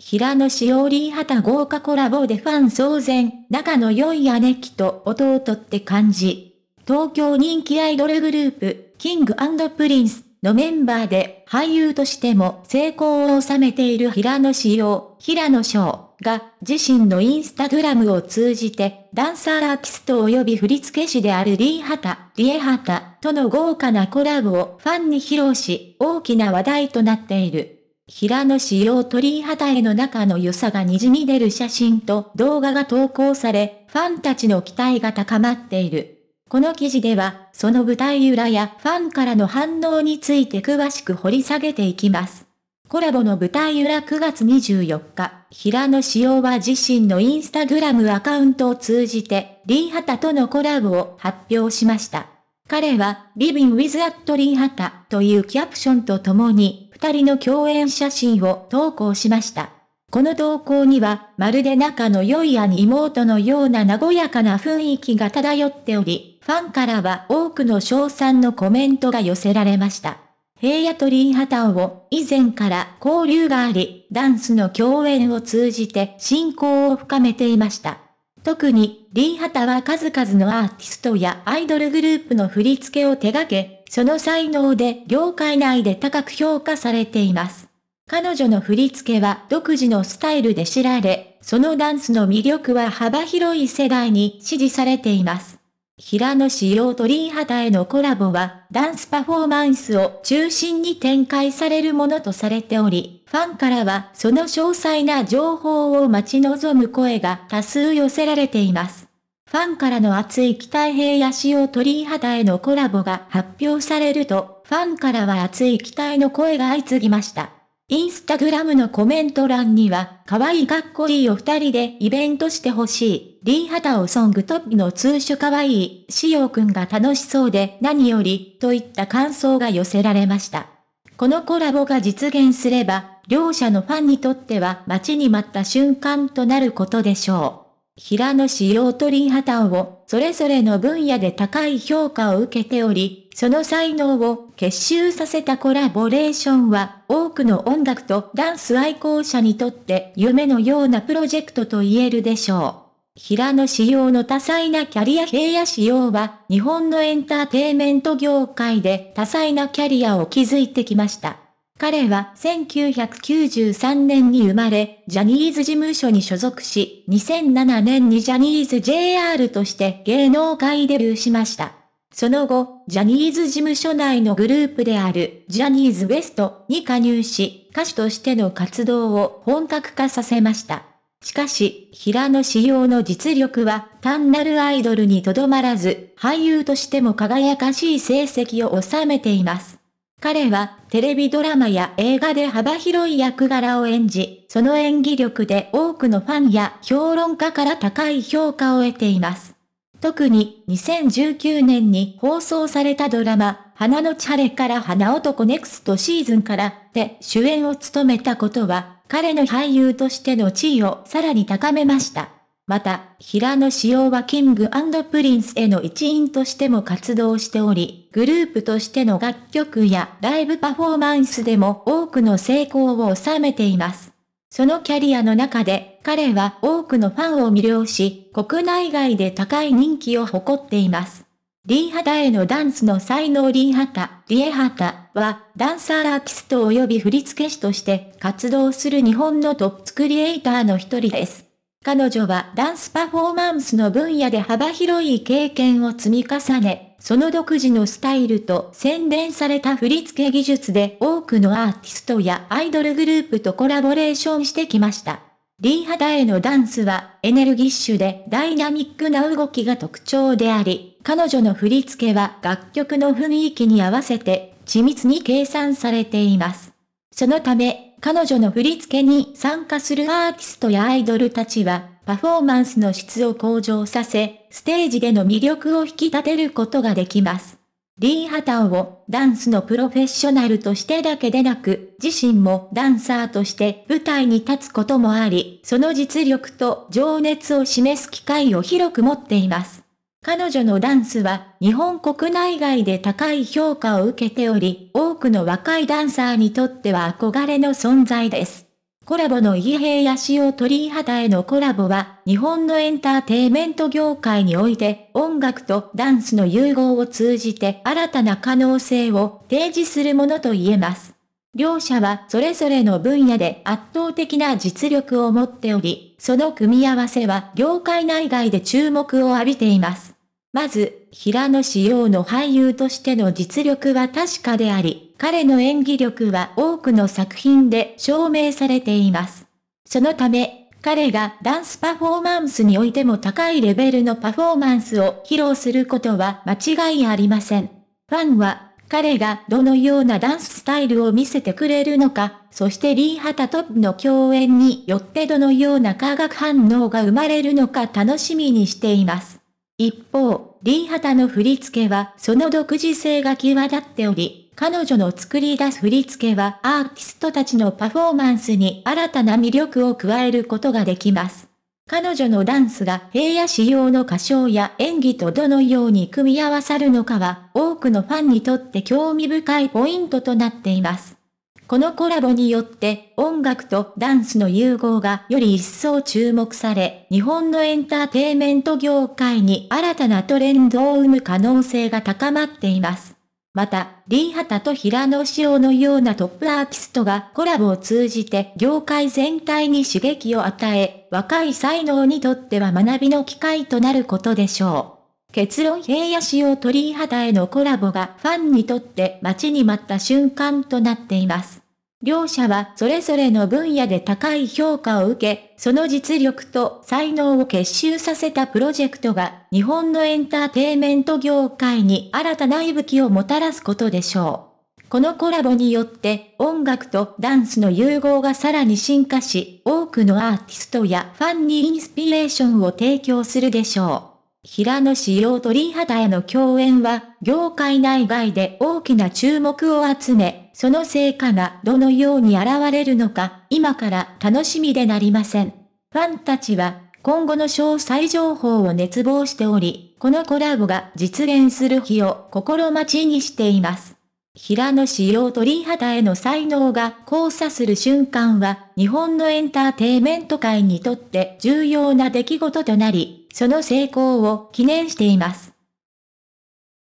平野紫織タ豪華コラボでファン騒然、仲の良い姉貴と弟って感じ。東京人気アイドルグループ、キングプリンスのメンバーで俳優としても成功を収めている平野紫耀、平野翔が自身のインスタグラムを通じてダンサーアーティスト及び振付師であるリーハタ、リエハタとの豪華なコラボをファンに披露し大きな話題となっている。平野紫耀鳥肌絵の中の良さが滲み出る写真と動画が投稿され、ファンたちの期待が高まっている。この記事では、その舞台裏やファンからの反応について詳しく掘り下げていきます。コラボの舞台裏9月24日、平野紫耀は自身のインスタグラムアカウントを通じて、リーハタとのコラボを発表しました。彼は、Living with at リーハタというキャプションとともに、二人の共演写真を投稿しました。この投稿には、まるで仲の良い兄妹のような和やかな雰囲気が漂っており、ファンからは多くの賞賛のコメントが寄せられました。平野とリハタを以前から交流があり、ダンスの共演を通じて親交を深めていました。特に、リーハタは数々のアーティストやアイドルグループの振り付けを手掛け、その才能で業界内で高く評価されています。彼女の振り付けは独自のスタイルで知られ、そのダンスの魅力は幅広い世代に支持されています。平野紫耀とリーハタへのコラボは、ダンスパフォーマンスを中心に展開されるものとされており、ファンからはその詳細な情報を待ち望む声が多数寄せられています。ファンからの熱い期待平野仕様鳥肌へのコラボが発表されると、ファンからは熱い期待の声が相次ぎました。インスタグラムのコメント欄には、可愛いかっこいいお二人でイベントしてほしい。リーハタオソングトップの通所可愛い、しおくんが楽しそうで何より、といった感想が寄せられました。このコラボが実現すれば、両者のファンにとっては待ちに待った瞬間となることでしょう。平野紫耀とハタオをそれぞれの分野で高い評価を受けており、その才能を結集させたコラボレーションは多くの音楽とダンス愛好者にとって夢のようなプロジェクトと言えるでしょう。平野仕様の多彩なキャリア平野仕様は日本のエンターテイメント業界で多彩なキャリアを築いてきました。彼は1993年に生まれ、ジャニーズ事務所に所属し、2007年にジャニーズ JR として芸能界デビューしました。その後、ジャニーズ事務所内のグループである、ジャニーズ WEST に加入し、歌手としての活動を本格化させました。しかし、平野仕様の実力は単なるアイドルにとどまらず、俳優としても輝かしい成績を収めています。彼はテレビドラマや映画で幅広い役柄を演じ、その演技力で多くのファンや評論家から高い評価を得ています。特に2019年に放送されたドラマ、花のチャレから花男ネクストシーズンからで主演を務めたことは、彼の俳優としての地位をさらに高めました。また、平野紫耀はキングプリンスへの一員としても活動しており、グループとしての楽曲やライブパフォーマンスでも多くの成功を収めています。そのキャリアの中で、彼は多くのファンを魅了し、国内外で高い人気を誇っています。リーハタへのダンスの才能リーハタ、リエハタは、ダンサーアーティスト及び振付師として活動する日本のトップクリエイターの一人です。彼女はダンスパフォーマンスの分野で幅広い経験を積み重ね、その独自のスタイルと洗練された振り付け技術で多くのアーティストやアイドルグループとコラボレーションしてきました。リーハダへのダンスはエネルギッシュでダイナミックな動きが特徴であり、彼女の振り付けは楽曲の雰囲気に合わせて緻密に計算されています。そのため、彼女の振り付けに参加するアーティストやアイドルたちは、パフォーマンスの質を向上させ、ステージでの魅力を引き立てることができます。リー・ハタオをダンスのプロフェッショナルとしてだけでなく、自身もダンサーとして舞台に立つこともあり、その実力と情熱を示す機会を広く持っています。彼女のダンスは日本国内外で高い評価を受けており、多くの若いダンサーにとっては憧れの存在です。コラボの伊平や塩鳥肌へのコラボは、日本のエンターテイメント業界において、音楽とダンスの融合を通じて新たな可能性を提示するものと言えます。両者はそれぞれの分野で圧倒的な実力を持っており、その組み合わせは業界内外で注目を浴びています。まず、平野志耀の俳優としての実力は確かであり、彼の演技力は多くの作品で証明されています。そのため、彼がダンスパフォーマンスにおいても高いレベルのパフォーマンスを披露することは間違いありません。ファンは彼がどのようなダンススタイルを見せてくれるのか、そしてリー・ハタトップの共演によってどのような化学反応が生まれるのか楽しみにしています。一方、リー・ハタの振り付けはその独自性が際立っており、彼女の作り出す振り付けはアーティストたちのパフォーマンスに新たな魅力を加えることができます。彼女のダンスが平野仕様の歌唱や演技とどのように組み合わさるのかは、多くのファンにとって興味深いポイントとなっています。このコラボによって、音楽とダンスの融合がより一層注目され、日本のエンターテイメント業界に新たなトレンドを生む可能性が高まっています。また、リーハタと平野紫耀のようなトップアーティストがコラボを通じて業界全体に刺激を与え、若い才能にとっては学びの機会となることでしょう。結論平野市を鳥肌へのコラボがファンにとって待ちに待った瞬間となっています。両者はそれぞれの分野で高い評価を受け、その実力と才能を結集させたプロジェクトが日本のエンターテイメント業界に新たな息吹をもたらすことでしょう。このコラボによって音楽とダンスの融合がさらに進化し、多くのアーティストやファンにインスピレーションを提供するでしょう。平野紫耀ハタへの共演は、業界内外で大きな注目を集め、その成果がどのように現れるのか、今から楽しみでなりません。ファンたちは、今後の詳細情報を熱望しており、このコラボが実現する日を心待ちにしています。平野紫耀鳥肌への才能が交差する瞬間は、日本のエンターテイメント界にとって重要な出来事となり、その成功を記念しています。